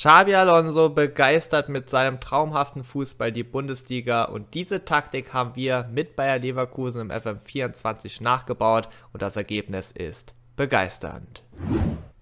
Xabi Alonso begeistert mit seinem traumhaften Fußball die Bundesliga und diese Taktik haben wir mit Bayer Leverkusen im FM24 nachgebaut und das Ergebnis ist begeisternd.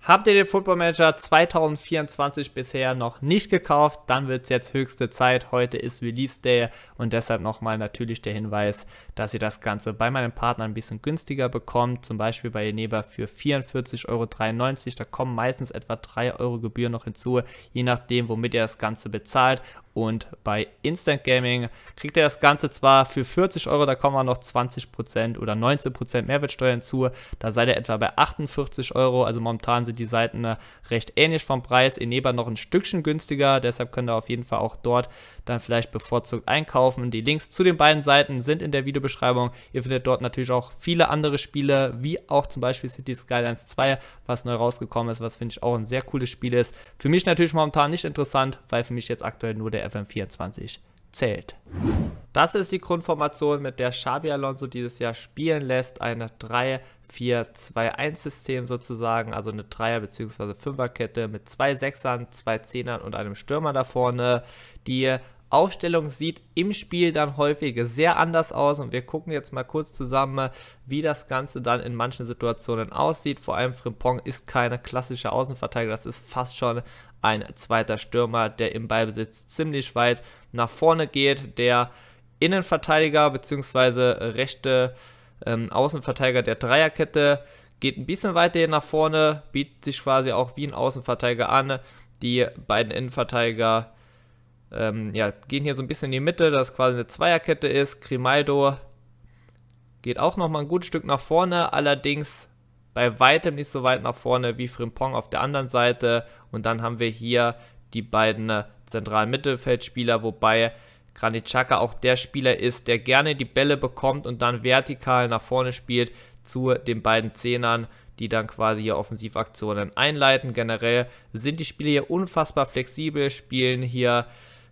Habt ihr den Football Manager 2024 bisher noch nicht gekauft, dann wird es jetzt höchste Zeit. Heute ist Release Day und deshalb nochmal natürlich der Hinweis, dass ihr das Ganze bei meinem Partner ein bisschen günstiger bekommt. Zum Beispiel bei Eneba für 44,93 Euro. Da kommen meistens etwa 3 Euro Gebühren noch hinzu, je nachdem, womit ihr das Ganze bezahlt. Und bei Instant Gaming kriegt ihr das Ganze zwar für 40 Euro, da kommen auch noch 20% oder 19% Mehrwertsteuer hinzu. Da seid ihr etwa bei 48 Euro. Also momentan sind die Seiten äh, recht ähnlich vom Preis. Eneba noch ein Stückchen günstiger. Deshalb könnt ihr auf jeden Fall auch dort dann vielleicht bevorzugt einkaufen. Die Links zu den beiden Seiten sind in der Videobeschreibung. Ihr findet dort natürlich auch viele andere Spiele, wie auch zum Beispiel City Skylines 2, was neu rausgekommen ist, was finde ich auch ein sehr cooles Spiel ist. Für mich natürlich momentan nicht interessant, weil für mich jetzt aktuell nur der FM24 zählt. Das ist die Grundformation, mit der Xabi Alonso dieses Jahr spielen lässt. Eine 3-4-2-1-System sozusagen, also eine Dreier- bzw. Fünferkette mit zwei Sechsern, zwei Zehnern und einem Stürmer da vorne. Die Aufstellung sieht im Spiel dann häufig sehr anders aus und wir gucken jetzt mal kurz zusammen, wie das Ganze dann in manchen Situationen aussieht. Vor allem Frimpong ist keine klassische Außenverteidiger, das ist fast schon ein zweiter Stürmer, der im Ballbesitz ziemlich weit nach vorne geht. Der Innenverteidiger bzw. rechte ähm, Außenverteidiger der Dreierkette geht ein bisschen weiter hier nach vorne, bietet sich quasi auch wie ein Außenverteidiger an. Die beiden Innenverteidiger ähm, ja, gehen hier so ein bisschen in die Mitte, dass quasi eine Zweierkette ist. Grimaldo geht auch nochmal ein gutes Stück nach vorne, allerdings bei weitem nicht so weit nach vorne wie Frimpong auf der anderen Seite. Und dann haben wir hier die beiden äh, zentralen Mittelfeldspieler, wobei Granitschaka auch der Spieler ist, der gerne die Bälle bekommt und dann vertikal nach vorne spielt zu den beiden Zehnern, die dann quasi hier Offensivaktionen einleiten. Generell sind die Spieler hier unfassbar flexibel, spielen hier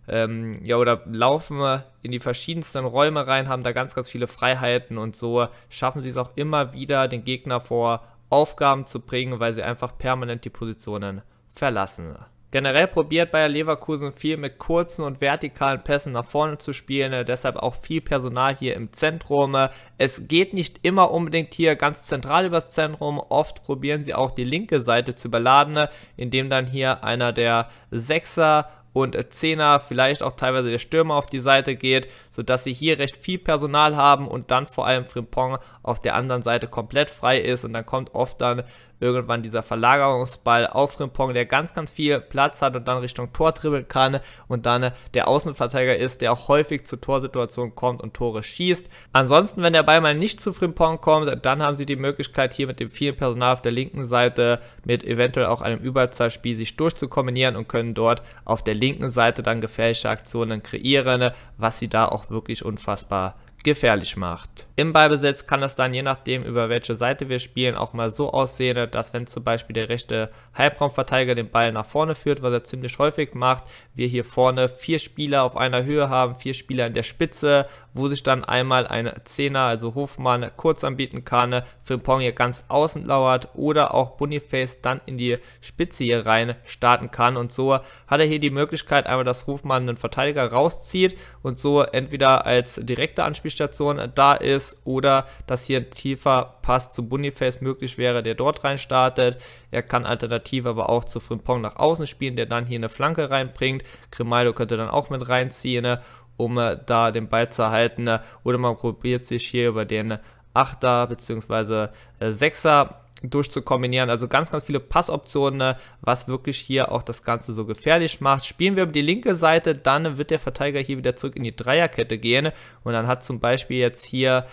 ähm, ja oder laufen in die verschiedensten Räume rein, haben da ganz, ganz viele Freiheiten und so schaffen sie es auch immer wieder, den Gegner vor Aufgaben zu bringen, weil sie einfach permanent die Positionen verlassen. Generell probiert Bayer Leverkusen viel mit kurzen und vertikalen Pässen nach vorne zu spielen, deshalb auch viel Personal hier im Zentrum. Es geht nicht immer unbedingt hier ganz zentral übers Zentrum, oft probieren sie auch die linke Seite zu überladen, indem dann hier einer der Sechser und Zehner, vielleicht auch teilweise der Stürmer auf die Seite geht, sodass sie hier recht viel Personal haben und dann vor allem Frimpong auf der anderen Seite komplett frei ist und dann kommt oft dann irgendwann dieser Verlagerungsball auf Rimpong, der ganz, ganz viel Platz hat und dann Richtung Tor dribbeln kann und dann äh, der Außenverteidiger ist, der auch häufig zu Torsituationen kommt und Tore schießt. Ansonsten, wenn der Ball mal nicht zu Frimpong kommt, dann haben sie die Möglichkeit, hier mit dem vielen Personal auf der linken Seite mit eventuell auch einem Überzahlspiel sich durchzukombinieren und können dort auf der linken Seite dann gefährliche Aktionen kreieren, was sie da auch wirklich unfassbar gefährlich macht. Im Ballbesitz kann es dann je nachdem, über welche Seite wir spielen, auch mal so aussehen, dass wenn zum Beispiel der rechte Halbraumverteidiger den Ball nach vorne führt, was er ziemlich häufig macht, wir hier vorne vier Spieler auf einer Höhe haben, vier Spieler in der Spitze wo sich dann einmal ein Zehner, also Hofmann, kurz anbieten kann, Frimpong hier ganz außen lauert oder auch Boniface dann in die Spitze hier rein starten kann und so hat er hier die Möglichkeit einmal, dass Hofmann einen Verteidiger rauszieht und so entweder als direkte Anspielstation da ist oder dass hier ein tiefer Pass zu Boniface möglich wäre, der dort rein startet. Er kann alternativ aber auch zu Frimpong nach außen spielen, der dann hier eine Flanke reinbringt. Grimaldo könnte dann auch mit reinziehen um äh, da den Ball zu erhalten. Äh, oder man probiert sich hier über den Achter bzw. Äh, Sechser durchzukombinieren. Also ganz, ganz viele Passoptionen, was wirklich hier auch das Ganze so gefährlich macht. Spielen wir über die linke Seite, dann wird der Verteidiger hier wieder zurück in die Dreierkette gehen. Und dann hat zum Beispiel jetzt hier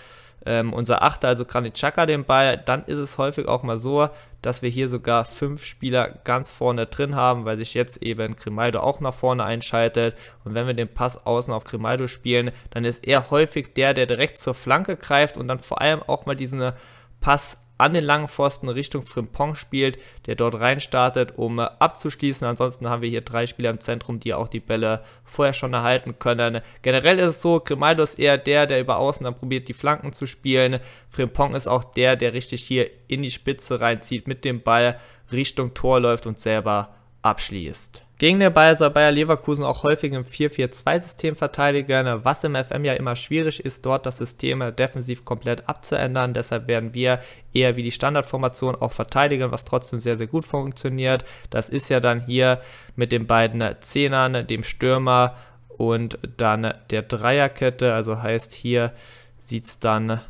ähm, unser Achter, also Granit den Ball, dann ist es häufig auch mal so, dass wir hier sogar fünf Spieler ganz vorne drin haben, weil sich jetzt eben Grimaldo auch nach vorne einschaltet. Und wenn wir den Pass außen auf Grimaldo spielen, dann ist er häufig der, der direkt zur Flanke greift und dann vor allem auch mal diesen Pass an den langen Pfosten Richtung Frimpong spielt, der dort rein startet, um äh, abzuschließen. Ansonsten haben wir hier drei Spieler im Zentrum, die auch die Bälle vorher schon erhalten können. Generell ist es so, Grimaldo ist eher der, der über außen dann probiert, die Flanken zu spielen. Frimpong ist auch der, der richtig hier in die Spitze reinzieht, mit dem Ball Richtung Tor läuft und selber abschließt. Gegen den Ball soll Bayer Leverkusen auch häufig im 4-4-2-System verteidigen, ne? was im FM ja immer schwierig ist, dort das System äh, defensiv komplett abzuändern. Deshalb werden wir eher wie die Standardformation auch verteidigen, was trotzdem sehr, sehr gut funktioniert. Das ist ja dann hier mit den beiden äh, Zehnern, äh, dem Stürmer und dann der Dreierkette. Also heißt, hier sieht es dann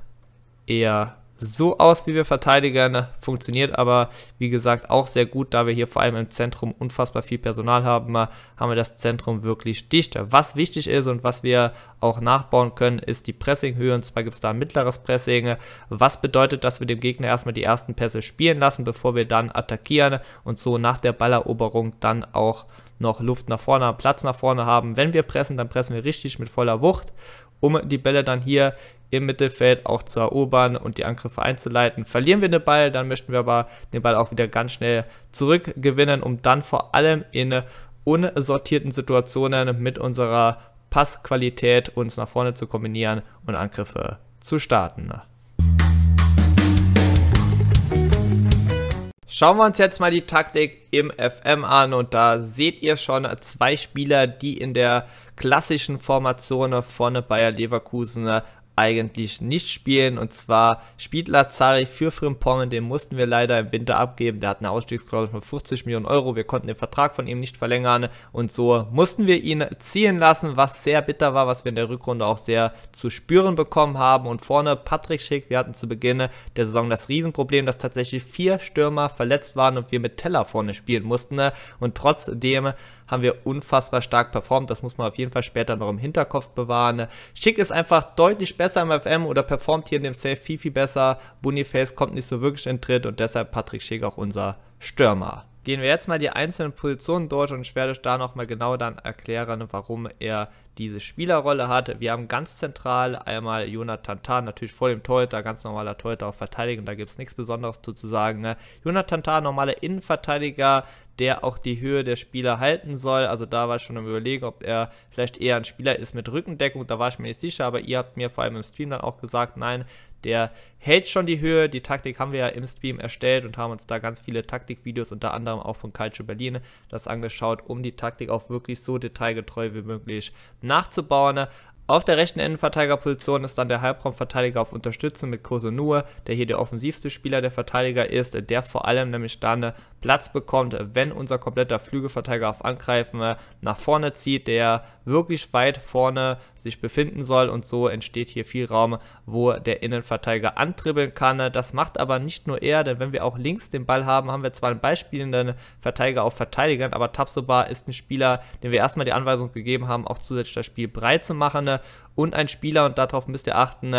eher so aus, wie wir verteidigen. Ne, funktioniert aber, wie gesagt, auch sehr gut, da wir hier vor allem im Zentrum unfassbar viel Personal haben, äh, haben wir das Zentrum wirklich dicht. Was wichtig ist und was wir auch nachbauen können, ist die Pressinghöhe. Und zwar gibt es da ein mittleres Pressing, was bedeutet, dass wir dem Gegner erstmal die ersten Pässe spielen lassen, bevor wir dann attackieren und so nach der Balleroberung dann auch noch Luft nach vorne, Platz nach vorne haben. Wenn wir pressen, dann pressen wir richtig mit voller Wucht um die Bälle dann hier im Mittelfeld auch zu erobern und die Angriffe einzuleiten. Verlieren wir den Ball, dann möchten wir aber den Ball auch wieder ganz schnell zurückgewinnen, um dann vor allem in unsortierten Situationen mit unserer Passqualität uns nach vorne zu kombinieren und Angriffe zu starten. Schauen wir uns jetzt mal die Taktik im FM an und da seht ihr schon zwei Spieler, die in der klassischen Formationen vorne Bayer Leverkusen eigentlich nicht spielen. Und zwar spielt Lazari für Frimpong, den mussten wir leider im Winter abgeben. Der hat eine Ausstiegsklausel von 40 Millionen Euro. Wir konnten den Vertrag von ihm nicht verlängern. Und so mussten wir ihn ziehen lassen, was sehr bitter war, was wir in der Rückrunde auch sehr zu spüren bekommen haben. Und vorne Patrick Schick, wir hatten zu Beginn der Saison das Riesenproblem, dass tatsächlich vier Stürmer verletzt waren und wir mit Teller vorne spielen mussten. Und trotzdem haben wir unfassbar stark performt. Das muss man auf jeden Fall später noch im Hinterkopf bewahren. Schick ist einfach deutlich besser im FM oder performt hier in dem Safe viel, viel besser. Boniface kommt nicht so wirklich in Tritt und deshalb Patrick Schick auch unser Stürmer. Gehen wir jetzt mal die einzelnen Positionen durch und ich werde euch da nochmal genau dann erklären, warum er diese Spielerrolle hat. Wir haben ganz zentral einmal Jonathan Tan, natürlich vor dem Torhüter, ganz normaler Torhüter auf Verteidigung, da gibt es nichts Besonderes zu sagen. Ne? Jonathan Tan, normaler Innenverteidiger, der auch die Höhe der Spieler halten soll. Also da war ich schon am Überlegen, ob er vielleicht eher ein Spieler ist mit Rückendeckung. Da war ich mir nicht sicher, aber ihr habt mir vor allem im Stream dann auch gesagt, nein, der hält schon die Höhe. Die Taktik haben wir ja im Stream erstellt und haben uns da ganz viele Taktikvideos, unter anderem auch von Calcio Berlin, das angeschaut, um die Taktik auch wirklich so detailgetreu wie möglich nachzubauen. Auf der rechten Innenverteidigerposition ist dann der Halbraumverteidiger auf Unterstützung mit Kosunue, der hier der offensivste Spieler der Verteidiger ist, der vor allem nämlich dann Platz bekommt, wenn unser kompletter Flügelverteidiger auf Angreifen äh, nach vorne zieht, der wirklich weit vorne sich befinden soll und so entsteht hier viel Raum, wo der Innenverteidiger antribbeln kann. Das macht aber nicht nur er, denn wenn wir auch links den Ball haben, haben wir zwar einen beispielenden Verteidiger auf Verteidigern, aber Tapsoba ist ein Spieler, dem wir erstmal die Anweisung gegeben haben, auch zusätzlich das Spiel breit zu machen und ein Spieler, und darauf müsst ihr achten,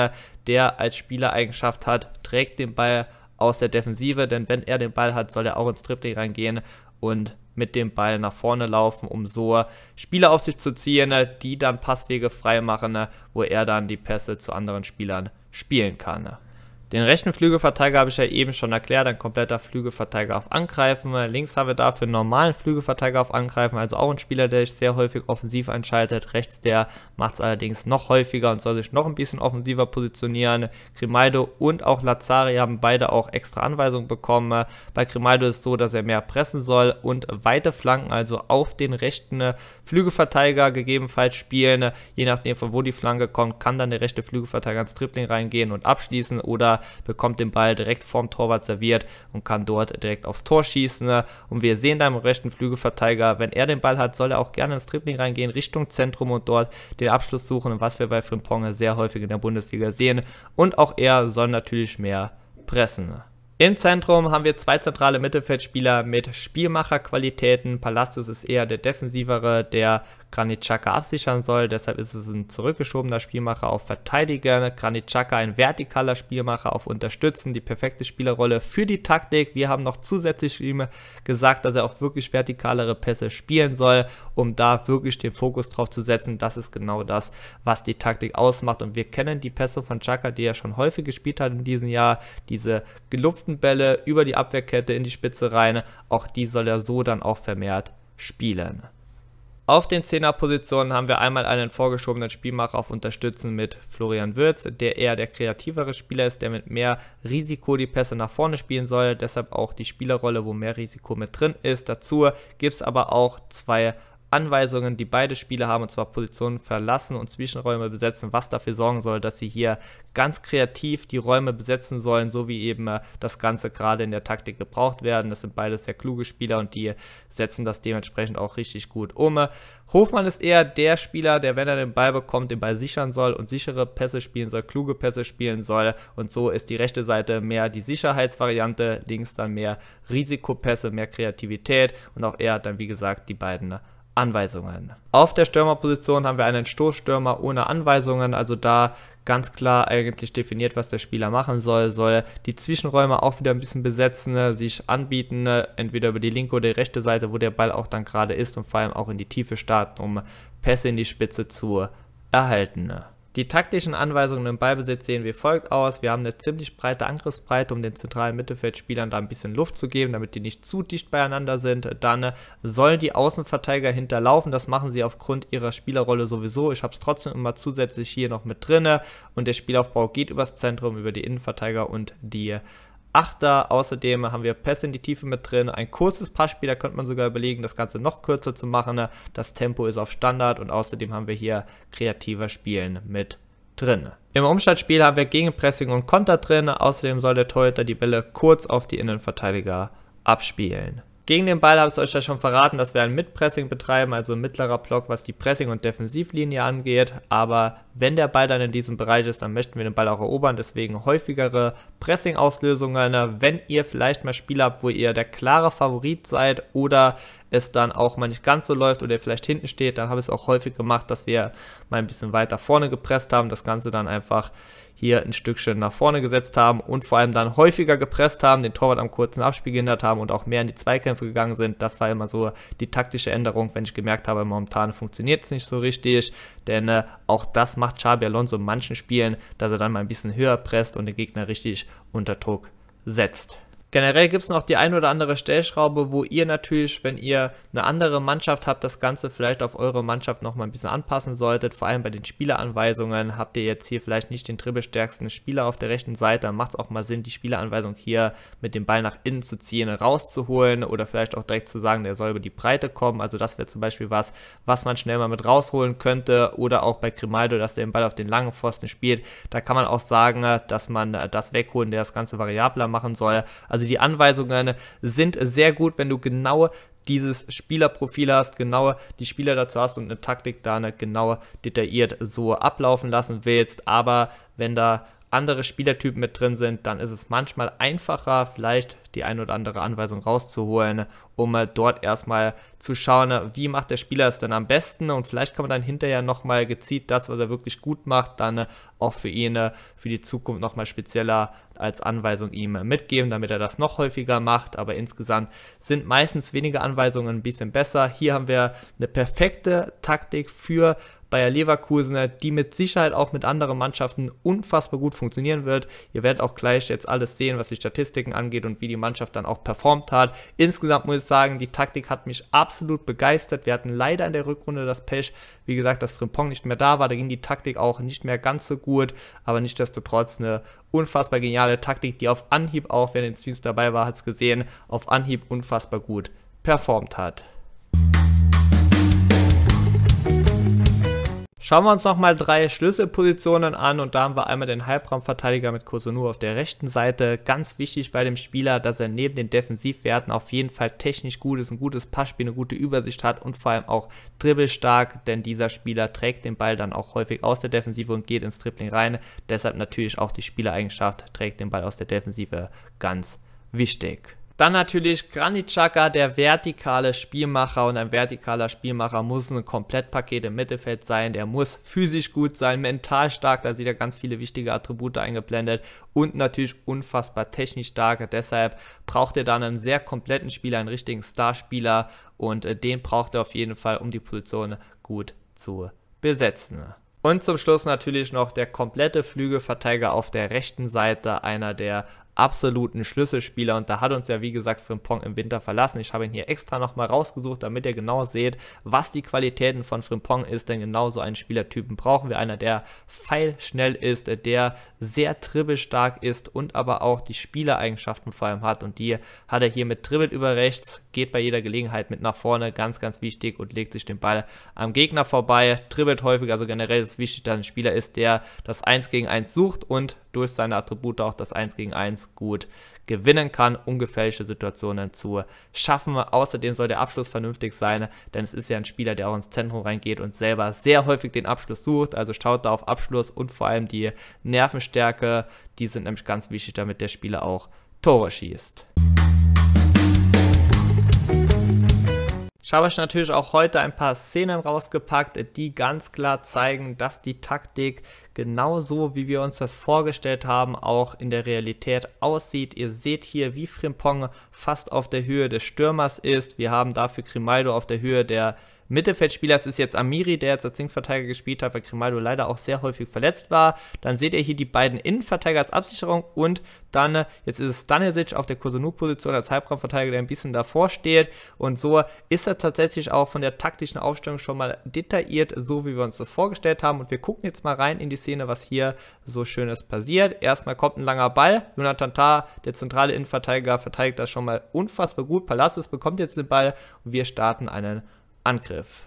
der als Spielereigenschaft hat, trägt den Ball aus der Defensive, denn wenn er den Ball hat, soll er auch ins Tripling reingehen und mit dem Ball nach vorne laufen, um so Spieler auf sich zu ziehen, äh, die dann Passwege frei machen, äh, wo er dann die Pässe zu anderen Spielern spielen kann. Den rechten Flügelverteidiger habe ich ja eben schon erklärt, ein kompletter Flügelverteidiger auf Angreifen. Links haben wir dafür einen normalen Flügelverteidiger auf Angreifen, also auch ein Spieler, der sich sehr häufig offensiv einschaltet. Rechts, der macht es allerdings noch häufiger und soll sich noch ein bisschen offensiver positionieren. Grimaldo und auch Lazari haben beide auch extra Anweisungen bekommen. Bei Grimaldo ist es so, dass er mehr pressen soll und weite Flanken, also auf den rechten Flügelverteidiger gegebenenfalls spielen. Je nachdem, von wo die Flanke kommt, kann dann der rechte Flügelverteidiger ins Tripling reingehen und abschließen oder bekommt den Ball direkt vorm Torwart serviert und kann dort direkt aufs Tor schießen. Ne? Und wir sehen da im rechten Flügelverteidiger, wenn er den Ball hat, soll er auch gerne ins Tripling reingehen, Richtung Zentrum und dort den Abschluss suchen. was wir bei Frimpong sehr häufig in der Bundesliga sehen. Und auch er soll natürlich mehr pressen. Ne? Im Zentrum haben wir zwei zentrale Mittelfeldspieler mit Spielmacherqualitäten. Palacios ist eher der defensivere, der Granit Xhaka absichern soll. Deshalb ist es ein zurückgeschobener Spielmacher auf Verteidiger, Granit Xhaka ein vertikaler Spielmacher auf Unterstützen, die perfekte Spielerrolle für die Taktik. Wir haben noch zusätzlich gesagt, dass er auch wirklich vertikalere Pässe spielen soll, um da wirklich den Fokus drauf zu setzen. Das ist genau das, was die Taktik ausmacht und wir kennen die Pässe von Chaka, die er schon häufig gespielt hat in diesem Jahr, diese gelupften Bälle über die Abwehrkette in die Spitze rein, auch die soll er so dann auch vermehrt spielen. Auf den 10er Positionen haben wir einmal einen vorgeschobenen Spielmacher auf Unterstützen mit Florian Würz, der eher der kreativere Spieler ist, der mit mehr Risiko die Pässe nach vorne spielen soll, deshalb auch die Spielerrolle, wo mehr Risiko mit drin ist. Dazu gibt es aber auch zwei Anweisungen, die beide Spieler haben, und zwar Positionen verlassen und Zwischenräume besetzen, was dafür sorgen soll, dass sie hier ganz kreativ die Räume besetzen sollen, so wie eben äh, das Ganze gerade in der Taktik gebraucht werden. Das sind beides sehr kluge Spieler und die setzen das dementsprechend auch richtig gut um. Äh, Hofmann ist eher der Spieler, der, wenn er den Ball bekommt, den Ball sichern soll und sichere Pässe spielen soll, kluge Pässe spielen soll. Und so ist die rechte Seite mehr die Sicherheitsvariante, links dann mehr Risikopässe, mehr Kreativität und auch er hat dann, wie gesagt, die beiden äh, Anweisungen. Auf der Stürmerposition haben wir einen Stoßstürmer ohne Anweisungen, also da ganz klar eigentlich definiert, was der Spieler machen soll. Soll die Zwischenräume auch wieder ein bisschen besetzen, ne, sich anbieten, ne, entweder über die linke oder die rechte Seite, wo der Ball auch dann gerade ist und vor allem auch in die Tiefe starten, um Pässe in die Spitze zu erhalten. Ne. Die taktischen Anweisungen im Ballbesitz sehen wie folgt aus. Wir haben eine ziemlich breite Angriffsbreite, um den zentralen Mittelfeldspielern da ein bisschen Luft zu geben, damit die nicht zu dicht beieinander sind. Dann sollen die Außenverteidiger hinterlaufen. Das machen sie aufgrund ihrer Spielerrolle sowieso. Ich habe es trotzdem immer zusätzlich hier noch mit drinne. Und der Spielaufbau geht übers Zentrum, über die Innenverteidiger und die Achter. Außerdem haben wir Pässe in die Tiefe mit drin. Ein kurzes Passspiel, da könnte man sogar überlegen, das Ganze noch kürzer zu machen. Das Tempo ist auf Standard und außerdem haben wir hier kreativer Spielen mit drin. Im Umschaltspiel haben wir Gegenpressing und Konter drin. Außerdem soll der Torhüter die Bälle kurz auf die Innenverteidiger abspielen. Gegen den Ball habe ich euch ja schon verraten, dass wir ein Mitpressing betreiben, also ein mittlerer Block, was die Pressing- und Defensivlinie angeht. Aber wenn der Ball dann in diesem Bereich ist, dann möchten wir den Ball auch erobern. Deswegen häufigere Pressing-Auslösungen, äh, wenn ihr vielleicht mal Spiele habt, wo ihr der klare Favorit seid oder es dann auch mal nicht ganz so läuft oder ihr vielleicht hinten steht, dann habe ich es auch häufig gemacht, dass wir mal ein bisschen weiter vorne gepresst haben, das Ganze dann einfach hier ein Stückchen nach vorne gesetzt haben und vor allem dann häufiger gepresst haben, den Torwart am kurzen Abspiel gehindert haben und auch mehr in die Zweikämpfe gegangen sind. Das war immer so die taktische Änderung, wenn ich gemerkt habe, momentan funktioniert es nicht so richtig, denn äh, auch das macht Xabi Alonso in manchen Spielen, dass er dann mal ein bisschen höher presst und den Gegner richtig unter Druck setzt. Generell gibt es noch die ein oder andere Stellschraube, wo ihr natürlich, wenn ihr eine andere Mannschaft habt, das Ganze vielleicht auf eure Mannschaft nochmal ein bisschen anpassen solltet. Vor allem bei den Spieleranweisungen habt ihr jetzt hier vielleicht nicht den dribbelstärksten Spieler auf der rechten Seite. Macht es auch mal Sinn, die Spieleranweisung hier mit dem Ball nach innen zu ziehen, rauszuholen oder vielleicht auch direkt zu sagen, der soll über die Breite kommen. Also das wäre zum Beispiel was, was man schnell mal mit rausholen könnte. Oder auch bei Grimaldo, dass der den Ball auf den langen Pfosten spielt. Da kann man auch sagen, dass man das wegholen, der das Ganze variabler machen soll. Also also die Anweisungen sind sehr gut, wenn du genau dieses Spielerprofil hast, genau die Spieler dazu hast und eine Taktik da genau detailliert so ablaufen lassen willst. Aber wenn da andere Spielertypen mit drin sind, dann ist es manchmal einfacher, vielleicht die ein oder andere Anweisung rauszuholen, um dort erstmal zu schauen, ne, wie macht der Spieler es denn am besten und vielleicht kann man dann hinterher nochmal gezielt das, was er wirklich gut macht, dann äh, auch für ihn äh, für die Zukunft nochmal spezieller als Anweisung ihm äh, mitgeben, damit er das noch häufiger macht. Aber insgesamt sind meistens weniger Anweisungen ein bisschen besser. Hier haben wir eine perfekte Taktik für Bayer Leverkusener, die mit Sicherheit auch mit anderen Mannschaften unfassbar gut funktionieren wird. Ihr werdet auch gleich jetzt alles sehen, was die Statistiken angeht und wie die Mannschaft dann auch performt hat. Insgesamt muss ich sagen, die Taktik hat mich absolut begeistert. Wir hatten leider in der Rückrunde das Pech, wie gesagt, dass Frimpong nicht mehr da war. Da ging die Taktik auch nicht mehr ganz so gut, aber nichtsdestotrotz eine unfassbar geniale Taktik, die auf Anhieb auch, wer in den Streams dabei war, hat es gesehen, auf Anhieb unfassbar gut performt hat. Schauen wir uns nochmal drei Schlüsselpositionen an und da haben wir einmal den Halbraumverteidiger mit Kosunu auf der rechten Seite. Ganz wichtig bei dem Spieler, dass er neben den Defensivwerten auf jeden Fall technisch gut ist, ein gutes Passspiel, eine gute Übersicht hat und vor allem auch dribbelstark, denn dieser Spieler trägt den Ball dann auch häufig aus der Defensive und geht ins Dribbling rein. Deshalb natürlich auch die Spielereigenschaft, trägt den Ball aus der Defensive ganz wichtig. Dann natürlich Granit Xhaka, der vertikale Spielmacher und ein vertikaler Spielmacher muss ein Komplettpaket im Mittelfeld sein. Der muss physisch gut sein, mental stark, da sieht er ganz viele wichtige Attribute eingeblendet und natürlich unfassbar technisch stark. Deshalb braucht er dann einen sehr kompletten Spieler, einen richtigen Starspieler und äh, den braucht er auf jeden Fall, um die Position gut zu besetzen. Und zum Schluss natürlich noch der komplette Flügelverteidiger auf der rechten Seite, einer der absoluten Schlüsselspieler und da hat uns ja wie gesagt Frimpong im Winter verlassen. Ich habe ihn hier extra nochmal rausgesucht, damit ihr genau seht, was die Qualitäten von Frimpong ist, denn genau so einen Spielertypen brauchen wir. Einer, der feilschnell ist, der sehr dribbelstark ist und aber auch die Spielereigenschaften vor allem hat und die hat er hier mit Dribbelt über rechts, geht bei jeder Gelegenheit mit nach vorne, ganz, ganz wichtig und legt sich den Ball am Gegner vorbei, dribbelt häufig, also generell ist es wichtig, dass ein Spieler ist, der das 1 gegen 1 sucht und durch seine Attribute auch das 1 gegen 1 gut gewinnen kann, ungefälschte Situationen zu schaffen. Außerdem soll der Abschluss vernünftig sein, denn es ist ja ein Spieler, der auch ins Zentrum reingeht und selber sehr häufig den Abschluss sucht. Also schaut da auf Abschluss und vor allem die Nervenstärke, die sind nämlich ganz wichtig, damit der Spieler auch Tore schießt. Ich habe euch natürlich auch heute ein paar Szenen rausgepackt, die ganz klar zeigen, dass die Taktik genauso, wie wir uns das vorgestellt haben, auch in der Realität aussieht. Ihr seht hier, wie Frimpong fast auf der Höhe des Stürmers ist. Wir haben dafür Grimaldo auf der Höhe der Mittelfeldspieler. Mittelfeldspielers ist jetzt Amiri, der jetzt als Linksverteidiger gespielt hat, weil Grimaldo leider auch sehr häufig verletzt war. Dann seht ihr hier die beiden Innenverteidiger als Absicherung und dann, äh, jetzt ist es Stanisic auf der Kosunu-Position als Halbraumverteidiger, der ein bisschen davor steht. Und so ist das tatsächlich auch von der taktischen Aufstellung schon mal detailliert, so wie wir uns das vorgestellt haben. Und wir gucken jetzt mal rein in die Szene, was hier so Schönes passiert. Erstmal kommt ein langer Ball. Jonathan Tah, der zentrale Innenverteidiger, verteidigt das schon mal unfassbar gut. Palacios bekommt jetzt den Ball und wir starten einen Angriff.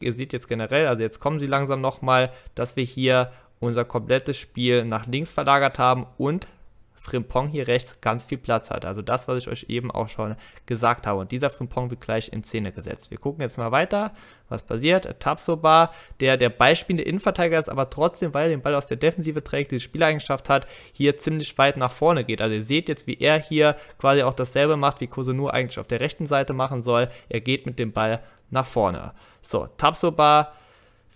Ihr seht jetzt generell, also jetzt kommen sie langsam nochmal, dass wir hier unser komplettes Spiel nach links verlagert haben und Frimpong hier rechts ganz viel Platz hat. Also das, was ich euch eben auch schon gesagt habe. Und dieser Frimpong wird gleich in Szene gesetzt. Wir gucken jetzt mal weiter, was passiert. Tapsoba, der der beispielnde Innenverteidiger ist, aber trotzdem, weil er den Ball aus der Defensive trägt, diese Spieleigenschaft hat, hier ziemlich weit nach vorne geht. Also ihr seht jetzt, wie er hier quasi auch dasselbe macht, wie Kosenur eigentlich auf der rechten Seite machen soll. Er geht mit dem Ball nach vorne. So, Tapsoba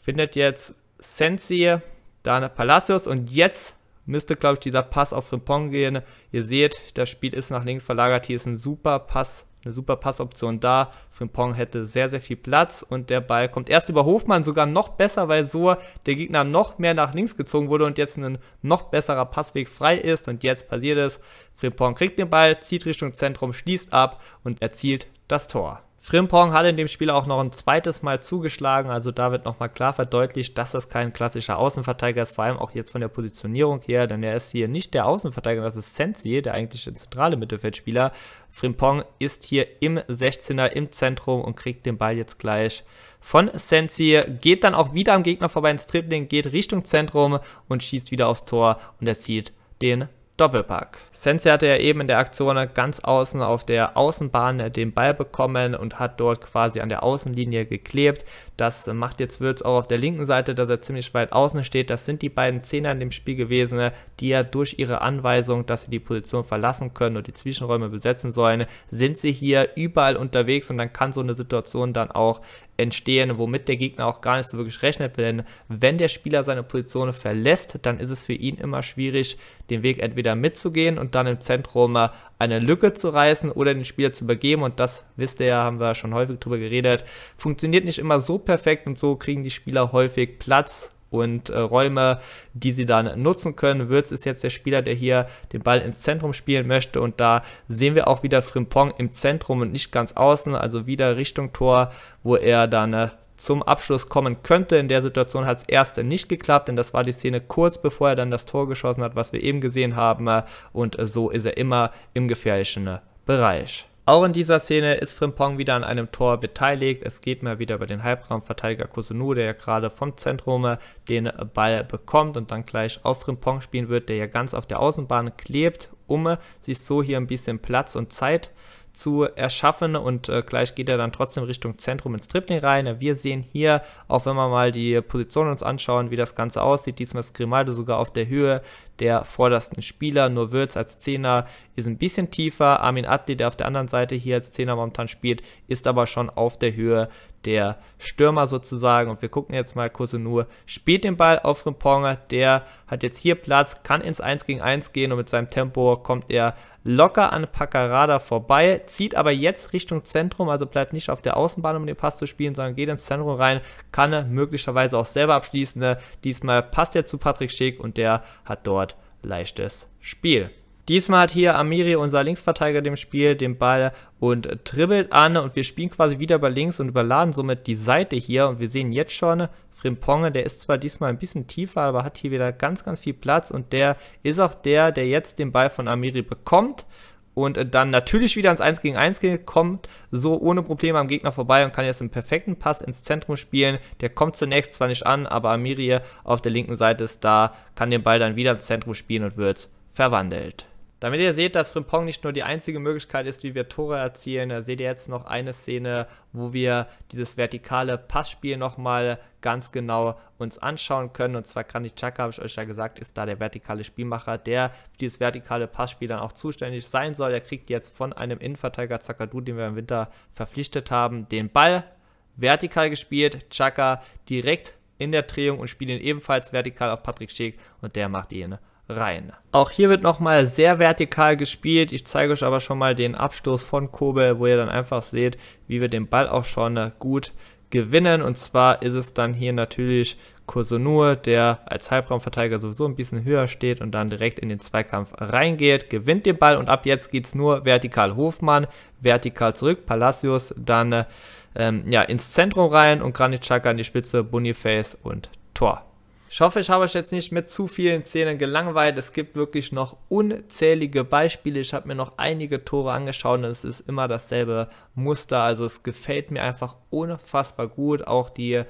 findet jetzt Sensi, dann Palacios und jetzt müsste, glaube ich, dieser Pass auf Frimpong gehen. Ihr seht, das Spiel ist nach links verlagert. Hier ist ein super Pass, eine super Passoption da. Frimpong hätte sehr, sehr viel Platz und der Ball kommt erst über Hofmann sogar noch besser, weil so der Gegner noch mehr nach links gezogen wurde und jetzt ein noch besserer Passweg frei ist. Und jetzt passiert es. Frimpong kriegt den Ball, zieht Richtung Zentrum, schließt ab und erzielt das Tor. Frimpong hat in dem Spiel auch noch ein zweites Mal zugeschlagen, also da wird nochmal klar verdeutlicht, dass das kein klassischer Außenverteidiger ist, vor allem auch jetzt von der Positionierung her, denn er ist hier nicht der Außenverteidiger, das ist Sensi, der eigentliche zentrale Mittelfeldspieler. Frimpong ist hier im 16er im Zentrum und kriegt den Ball jetzt gleich von Sensi, geht dann auch wieder am Gegner vorbei ins Dribbling, geht Richtung Zentrum und schießt wieder aufs Tor und erzielt den Doppelpack. Sensei hatte ja eben in der Aktion ganz außen auf der Außenbahn den Ball bekommen und hat dort quasi an der Außenlinie geklebt. Das macht jetzt Würz auch auf der linken Seite, dass er ziemlich weit außen steht. Das sind die beiden Zehner in dem Spiel gewesen, die ja durch ihre Anweisung, dass sie die Position verlassen können und die Zwischenräume besetzen sollen, sind sie hier überall unterwegs und dann kann so eine Situation dann auch entstehen, womit der Gegner auch gar nicht so wirklich rechnet. Denn wenn der Spieler seine Position verlässt, dann ist es für ihn immer schwierig, den Weg entweder mitzugehen und dann im Zentrum äh, eine Lücke zu reißen oder den Spieler zu übergeben. Und das wisst ihr ja, haben wir schon häufig drüber geredet. Funktioniert nicht immer so perfekt und so kriegen die Spieler häufig Platz und äh, Räume, die sie dann nutzen können. Würz ist jetzt der Spieler, der hier den Ball ins Zentrum spielen möchte und da sehen wir auch wieder Frimpong im Zentrum und nicht ganz außen, also wieder Richtung Tor, wo er dann äh, zum Abschluss kommen könnte. In der Situation hat es erst nicht geklappt, denn das war die Szene kurz bevor er dann das Tor geschossen hat, was wir eben gesehen haben. Äh, und äh, so ist er immer im gefährlichen äh, Bereich. Auch in dieser Szene ist Frimpong wieder an einem Tor beteiligt. Es geht mal wieder über den Halbraumverteidiger Kosunu, der ja gerade vom Zentrum den Ball bekommt und dann gleich auf Frimpong spielen wird, der ja ganz auf der Außenbahn klebt. Um sich so hier ein bisschen Platz und Zeit zu erschaffen und äh, gleich geht er dann trotzdem Richtung Zentrum ins Tripling rein. Wir sehen hier, auch wenn wir mal die Position uns anschauen, wie das Ganze aussieht, diesmal ist Grimaldo sogar auf der Höhe der vordersten Spieler, nur Würz als Zehner ist ein bisschen tiefer, Armin Atli, der auf der anderen Seite hier als Zehner momentan spielt, ist aber schon auf der Höhe der Stürmer sozusagen. Und wir gucken jetzt mal, Kosenur spielt den Ball auf Rimponga, der hat jetzt hier Platz, kann ins 1 gegen 1 gehen und mit seinem Tempo kommt er locker an Paccarada vorbei, zieht aber jetzt Richtung Zentrum, also bleibt nicht auf der Außenbahn, um den Pass zu spielen, sondern geht ins Zentrum rein, kann er möglicherweise auch selber abschließen. Ne? Diesmal passt er zu Patrick Schick und der hat dort leichtes Spiel. Diesmal hat hier Amiri, unser Linksverteidiger, dem Spiel den Ball und dribbelt an und wir spielen quasi wieder bei links und überladen somit die Seite hier und wir sehen jetzt schon Frimponge, der ist zwar diesmal ein bisschen tiefer, aber hat hier wieder ganz, ganz viel Platz und der ist auch der, der jetzt den Ball von Amiri bekommt und dann natürlich wieder ins 1 gegen 1 geht, kommt so ohne Probleme am Gegner vorbei und kann jetzt einen perfekten Pass ins Zentrum spielen. Der kommt zunächst zwar nicht an, aber Amiri auf der linken Seite ist da, kann den Ball dann wieder ins Zentrum spielen und wird verwandelt. Damit ihr seht, dass Frimpong nicht nur die einzige Möglichkeit ist, wie wir Tore erzielen, äh, seht ihr jetzt noch eine Szene, wo wir dieses vertikale Passspiel nochmal ganz genau uns anschauen können. Und zwar Granit Xhaka, habe ich euch ja gesagt, ist da der vertikale Spielmacher, der für dieses vertikale Passspiel dann auch zuständig sein soll. Er kriegt jetzt von einem Innenverteidiger Zakadu, den wir im Winter verpflichtet haben, den Ball vertikal gespielt. Chaka direkt in der Drehung und spielt ihn ebenfalls vertikal auf Patrick Schick und der macht ihn rein. Auch hier wird nochmal sehr vertikal gespielt. Ich zeige euch aber schon mal den Abstoß von Kobel, wo ihr dann einfach seht, wie wir den Ball auch schon äh, gut gewinnen. Und zwar ist es dann hier natürlich Kosonur, der als Halbraumverteidiger sowieso ein bisschen höher steht und dann direkt in den Zweikampf reingeht, gewinnt den Ball und ab jetzt geht es nur vertikal Hofmann, vertikal zurück, Palacios dann äh, ähm, ja, ins Zentrum rein und Granit Xhaka an die Spitze, Boniface und Tor. Ich hoffe, ich habe euch jetzt nicht mit zu vielen Szenen gelangweilt. Es gibt wirklich noch unzählige Beispiele. Ich habe mir noch einige Tore angeschaut und es ist immer dasselbe Muster. Also es gefällt mir einfach unfassbar gut. Auch die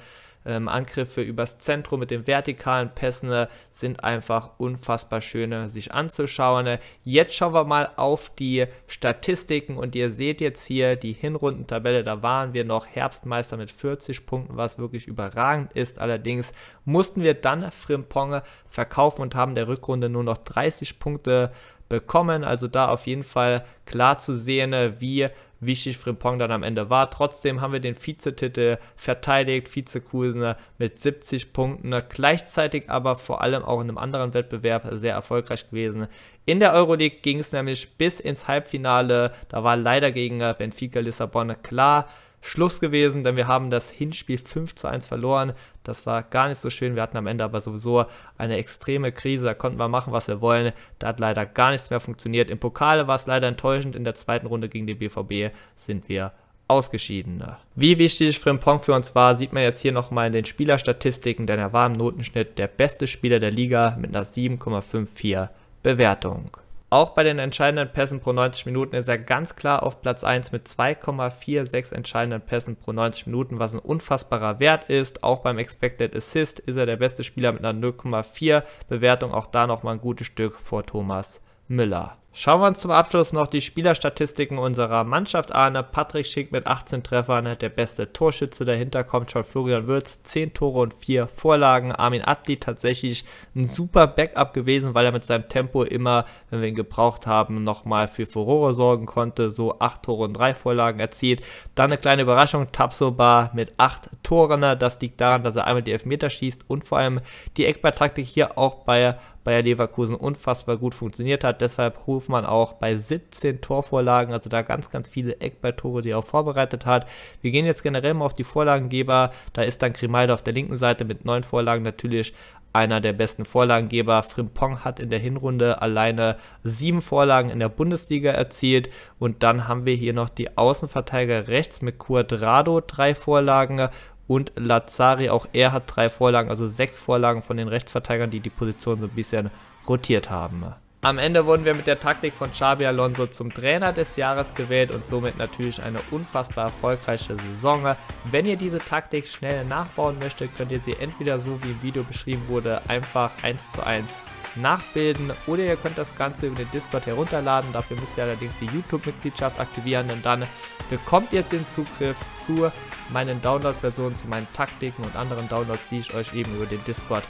ähm, Angriffe übers Zentrum mit den vertikalen Pässen äh, sind einfach unfassbar schöne sich anzuschauen. Äh, jetzt schauen wir mal auf die Statistiken und ihr seht jetzt hier die Hinrundentabelle, da waren wir noch Herbstmeister mit 40 Punkten, was wirklich überragend ist. Allerdings mussten wir dann Frimpong verkaufen und haben der Rückrunde nur noch 30 Punkte bekommen. Also da auf jeden Fall klar zu sehen, äh, wie wie wichtig Frimpong dann am Ende war. Trotzdem haben wir den Vizetitel verteidigt, Vizekusner mit 70 Punkten, gleichzeitig aber vor allem auch in einem anderen Wettbewerb sehr erfolgreich gewesen. In der Euroleague ging es nämlich bis ins Halbfinale, da war leider gegen äh, Benfica Lissabon klar, Schluss gewesen, denn wir haben das Hinspiel 5 zu 1 verloren. Das war gar nicht so schön. Wir hatten am Ende aber sowieso eine extreme Krise. Da konnten wir machen, was wir wollen. Da hat leider gar nichts mehr funktioniert. Im Pokal war es leider enttäuschend. In der zweiten Runde gegen den BVB sind wir ausgeschieden. Wie wichtig Frimpong für uns war, sieht man jetzt hier nochmal in den Spielerstatistiken, denn er war im Notenschnitt der beste Spieler der Liga mit einer 7,54 Bewertung. Auch bei den entscheidenden Pässen pro 90 Minuten ist er ganz klar auf Platz 1 mit 2,46 entscheidenden Pässen pro 90 Minuten, was ein unfassbarer Wert ist. Auch beim Expected Assist ist er der beste Spieler mit einer 0,4 Bewertung, auch da nochmal ein gutes Stück vor Thomas Müller. Schauen wir uns zum Abschluss noch die Spielerstatistiken unserer Mannschaft an. Patrick Schick mit 18 Treffern, der beste Torschütze. Dahinter kommt schon Florian Würz, 10 Tore und 4 Vorlagen. Armin Atli tatsächlich ein super Backup gewesen, weil er mit seinem Tempo immer, wenn wir ihn gebraucht haben, nochmal für Furore sorgen konnte. So 8 Tore und 3 Vorlagen erzielt. Dann eine kleine Überraschung, Tapsoba mit 8 Toren. Das liegt daran, dass er einmal die Elfmeter schießt und vor allem die Eckballtaktik hier auch bei Bayer Leverkusen unfassbar gut funktioniert hat. Deshalb man auch bei 17 Torvorlagen, also da ganz, ganz viele Eckballtore, die er auch vorbereitet hat. Wir gehen jetzt generell mal auf die Vorlagengeber. Da ist dann Grimaldo auf der linken Seite mit neun Vorlagen natürlich einer der besten Vorlagengeber. Frimpong hat in der Hinrunde alleine sieben Vorlagen in der Bundesliga erzielt. Und dann haben wir hier noch die Außenverteidiger rechts mit Quadrado drei Vorlagen und Lazari. Auch er hat drei Vorlagen, also sechs Vorlagen von den Rechtsverteidigern, die die Position so ein bisschen rotiert haben. Am Ende wurden wir mit der Taktik von Xabi Alonso zum Trainer des Jahres gewählt und somit natürlich eine unfassbar erfolgreiche Saison. Wenn ihr diese Taktik schnell nachbauen möchtet, könnt ihr sie entweder so wie im Video beschrieben wurde, einfach eins zu eins nachbilden oder ihr könnt das Ganze über den Discord herunterladen. Dafür müsst ihr allerdings die YouTube-Mitgliedschaft aktivieren und dann bekommt ihr den Zugriff zu meinen Download-Versionen, zu meinen Taktiken und anderen Downloads, die ich euch eben über den Discord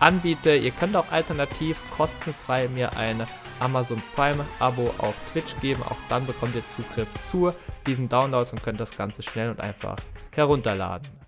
anbiete. Ihr könnt auch alternativ kostenfrei mir ein Amazon Prime-Abo auf Twitch geben. Auch dann bekommt ihr Zugriff zu diesen Downloads und könnt das Ganze schnell und einfach herunterladen.